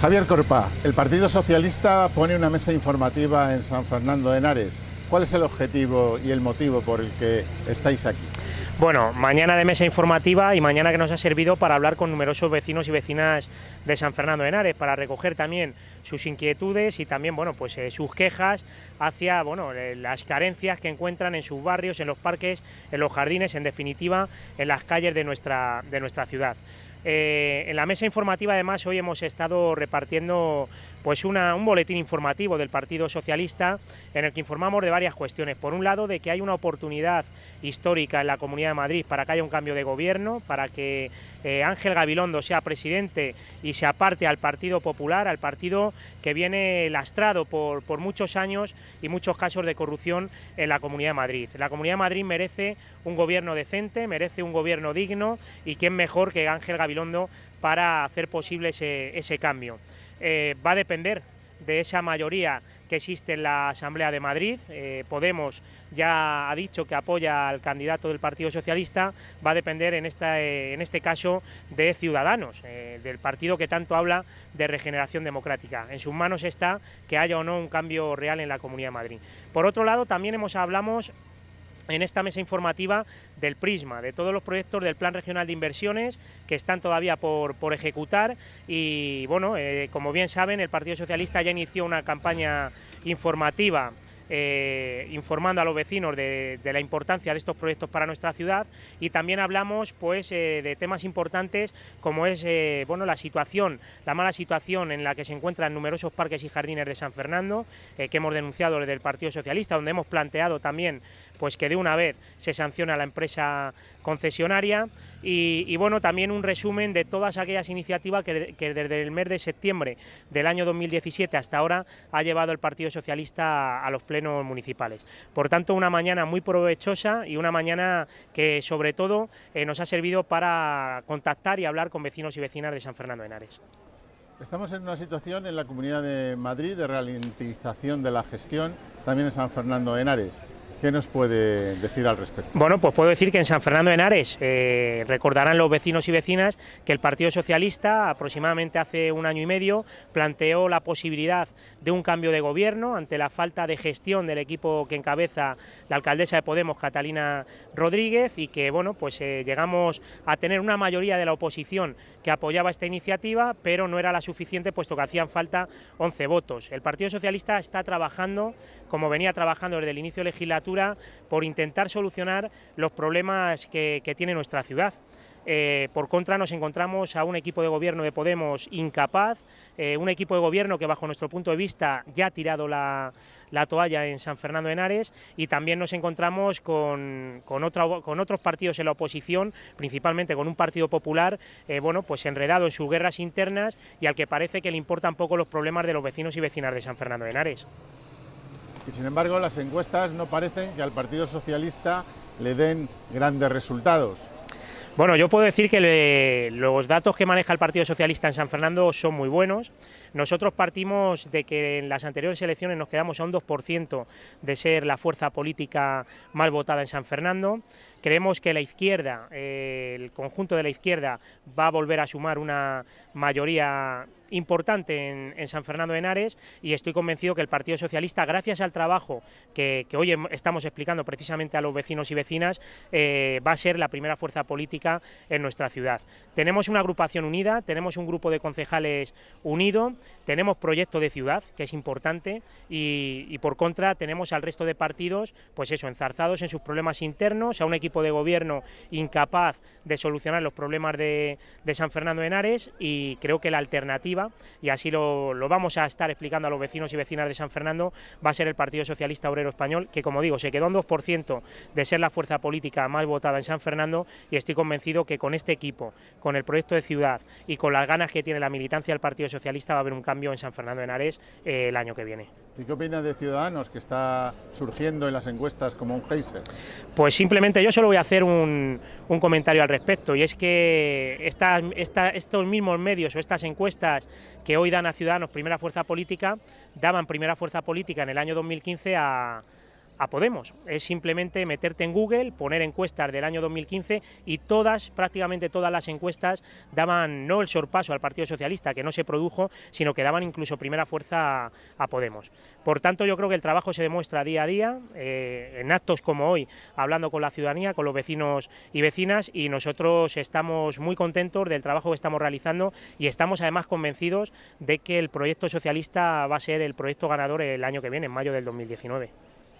Javier Corpa, el Partido Socialista pone una mesa informativa en San Fernando de Henares. ¿Cuál es el objetivo y el motivo por el que estáis aquí? Bueno, mañana de mesa informativa y mañana que nos ha servido para hablar con numerosos vecinos y vecinas de San Fernando de Henares, para recoger también sus inquietudes y también, bueno, pues eh, sus quejas hacia, bueno, eh, las carencias que encuentran en sus barrios, en los parques, en los jardines, en definitiva, en las calles de nuestra, de nuestra ciudad. Eh, en la mesa informativa además hoy hemos estado repartiendo pues un boletín informativo del Partido Socialista en el que informamos de varias cuestiones. Por un lado, de que hay una oportunidad histórica en la Comunidad de Madrid para que haya un cambio de gobierno, para que eh, Ángel Gabilondo sea presidente y se aparte al Partido Popular, al partido que viene lastrado por, muchos años y muchos casos de corrupción en la Comunidad de Madrid. La Comunidad de Madrid merece un gobierno decente, merece un gobierno digno y quién mejor que Ángel Gabilondo para hacer posible ese cambio. Eh, va a depender de esa mayoría que existe en la Asamblea de Madrid. Eh, Podemos ya ha dicho que apoya al candidato del Partido Socialista. Va a depender en, esta, eh, en este caso de Ciudadanos, del partido que tanto habla de regeneración democrática. En sus manos está que haya o no un cambio real en la Comunidad de Madrid. Por otro lado, también hemos hablamos en esta mesa informativa del Prisma, de todos los proyectos del Plan Regional de Inversiones que están todavía por, por ejecutar. Y bueno, eh, como bien saben, el Partido Socialista ya inició una campaña informativa eh, informando a los vecinos de, la importancia de estos proyectos para nuestra ciudad y también hablamos pues, eh, de temas importantes como es eh, bueno, la situación, la mala situación en la que se encuentran numerosos parques y jardines de San Fernando, que hemos denunciado desde el Partido Socialista, donde hemos planteado también pues, que de una vez se sanciona a la empresa concesionaria y, bueno, también un resumen de todas aquellas iniciativas que, desde el mes de septiembre del año 2017 hasta ahora ha llevado el Partido Socialista a, los plenos municipales. Por tanto, una mañana muy provechosa y una mañana que sobre todo eh, nos ha servido para contactar y hablar con vecinos y vecinas de San Fernando de Henares. Estamos en una situación en la Comunidad de Madrid de ralentización de la gestión, también en San Fernando de Henares. ¿Qué nos puede decir al respecto? Bueno, pues puedo decir que en San Fernando de Henares eh, recordarán los vecinos y vecinas que el Partido Socialista aproximadamente hace un año y medio planteó la posibilidad de un cambio de gobierno ante la falta de gestión del equipo que encabeza la alcaldesa de Podemos, Catalina Rodríguez, y que bueno, pues eh, llegamos a tener una mayoría de la oposición que apoyaba esta iniciativa, pero no era la suficiente puesto que hacían falta 11 votos. El Partido Socialista está trabajando, como venía trabajando desde el inicio de por intentar solucionar los problemas que, tiene nuestra ciudad. Eh, por contra, nos encontramos a un equipo de gobierno de Podemos incapaz, eh, un equipo de gobierno que, bajo nuestro punto de vista, ya ha tirado la, toalla en San Fernando de Henares y también nos encontramos con, otros partidos en la oposición, principalmente con un partido popular, eh, bueno, pues enredado en sus guerras internas y al que parece que le importan poco los problemas de los vecinos y vecinas de San Fernando de Henares y sin embargo las encuestas no parecen que al Partido Socialista le den grandes resultados. Bueno, yo puedo decir que los datos que maneja el Partido Socialista en San Fernando son muy buenos. Nosotros partimos de que en las anteriores elecciones nos quedamos a un 2% de ser la fuerza política mal votada en San Fernando. Creemos que la izquierda, eh, el conjunto de la izquierda, va a volver a sumar una mayoría importante en, San Fernando de Henares y estoy convencido que el Partido Socialista, gracias al trabajo que, hoy em, estamos explicando precisamente a los vecinos y vecinas, eh, va a ser la primera fuerza política en nuestra ciudad. Tenemos una agrupación unida, tenemos un grupo de concejales unido, tenemos proyecto de ciudad, que es importante, y, y por contra tenemos al resto de partidos, pues eso, enzarzados en sus problemas internos, a un de gobierno incapaz de solucionar los problemas de, San Fernando de Henares y creo que la alternativa, y así lo, vamos a estar explicando a los vecinos y vecinas de San Fernando, va a ser el Partido Socialista Obrero Español, que como digo, se quedó en 2% de ser la fuerza política más votada en San Fernando y estoy convencido que con este equipo, con el proyecto de ciudad y con las ganas que tiene la militancia del Partido Socialista va a haber un cambio en San Fernando de Henares eh, el año que viene. ¿Y qué opinas de Ciudadanos, que está surgiendo en las encuestas como un geyser? Pues simplemente yo solo voy a hacer un, comentario al respecto, y es que estos mismos medios o estas encuestas que hoy dan a Ciudadanos primera fuerza política, daban primera fuerza política en el año 2015 a a Podemos. Es simplemente meterte en Google, poner encuestas del año 2015 y todas, prácticamente todas las encuestas daban no el sorpaso al Partido Socialista, que no se produjo, sino que daban incluso primera fuerza a, Podemos. Por tanto, yo creo que el trabajo se demuestra día a día, eh, en actos como hoy, hablando con la ciudadanía, con los vecinos y vecinas, y nosotros estamos muy contentos del trabajo que estamos realizando y estamos además convencidos de que el proyecto socialista va a ser el proyecto ganador el año que viene, en mayo del 2019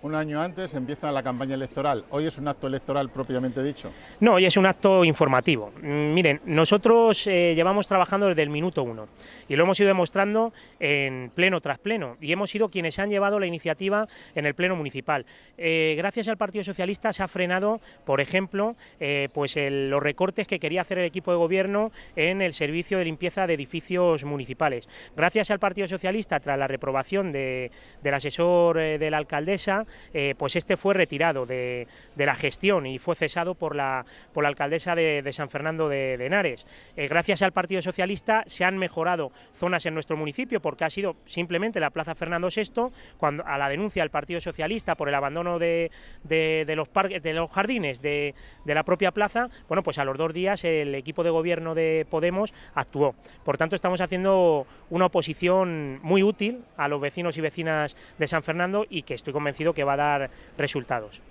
un año antes empieza la campaña electoral. ¿Hoy es un acto electoral propiamente dicho? No, hoy es un acto informativo. Mm, miren, nosotros eh, llevamos trabajando desde el minuto uno y lo hemos ido demostrando en pleno tras pleno y hemos sido quienes han llevado la iniciativa en el pleno municipal. Eh, gracias al Partido Socialista se ha frenado, por ejemplo, eh, pues los recortes que quería hacer el equipo de gobierno en el servicio de limpieza de edificios municipales. Gracias al Partido Socialista, tras la reprobación de, del asesor de la alcaldesa, eh, pues este fue retirado de, de, la gestión y fue cesado por la, por la alcaldesa de, San Fernando de, Henares. Eh, gracias al Partido Socialista se han mejorado zonas en nuestro municipio porque ha sido simplemente la Plaza Fernando VI, cuando, a la denuncia del Partido Socialista por el abandono de, los, parques, de los jardines de, de la propia plaza, bueno, pues a los dos días el equipo de gobierno de Podemos actuó. Por tanto, estamos haciendo una oposición muy útil a los vecinos y vecinas de San Fernando y que estoy convencido que que va a dar resultados.